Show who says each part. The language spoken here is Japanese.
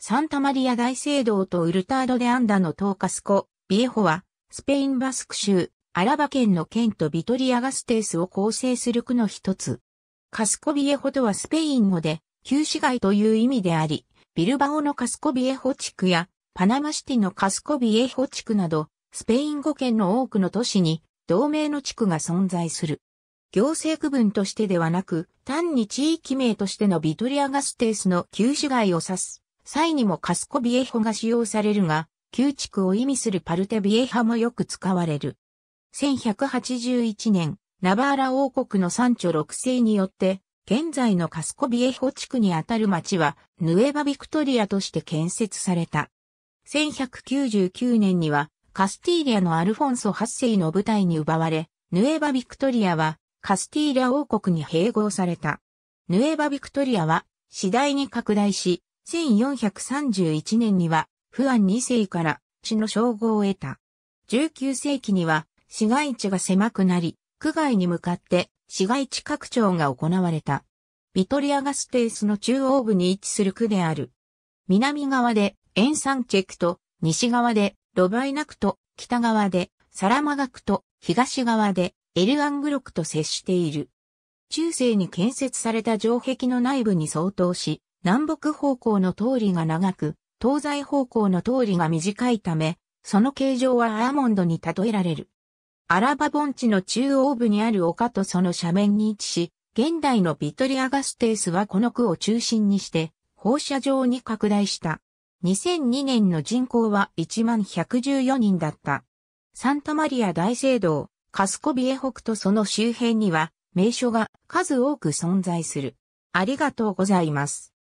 Speaker 1: サンタマリア大聖堂とウルタード・デ・アンダのトーカスコ、ビエホは、スペイン・バスク州、アラバ県の県とビトリア・ガステースを構成する区の一つ。カスコビエホとはスペイン語で、旧市街という意味であり、ビルバオのカスコビエホ地区や、パナマシティのカスコビエホ地区など、スペイン語圏の多くの都市に、同名の地区が存在する。行政区分としてではなく、単に地域名としてのビトリアガステースの旧市街を指す。際にもカスコビエホが使用されるが、旧地区を意味するパルテビエハもよく使われる。1181年、ナバーラ王国の三頂六世によって、現在のカスコビエホ地区にあたる町は、ヌエバ・ビクトリアとして建設された。1199年には、カスティーリアのアルフォンソ8世の部隊に奪われ、ヌエバ・ビクトリアは、カスティーリア王国に併合された。ヌエバ・ビクトリアは、次第に拡大し、1431年には、不安2世から、市の称号を得た。19世紀には、市街地が狭くなり、区外に向かって、市街地拡張が行われた。ビトリアガステースの中央部に位置する区である。南側で、エンサンチェクと、西側で、ロバイナクと、北側で、サラマガクと、東側で、エルアングロクと接している。中世に建設された城壁の内部に相当し、南北方向の通りが長く、東西方向の通りが短いため、その形状はアーモンドに例えられる。アラバ盆地の中央部にある丘とその斜面に位置し、現代のビトリアガステースはこの区を中心にして、放射状に拡大した。2002年の人口は1114人だった。サンタマリア大聖堂、カスコビエ北とその周辺には、名所が数多く存在する。ありがとうございます。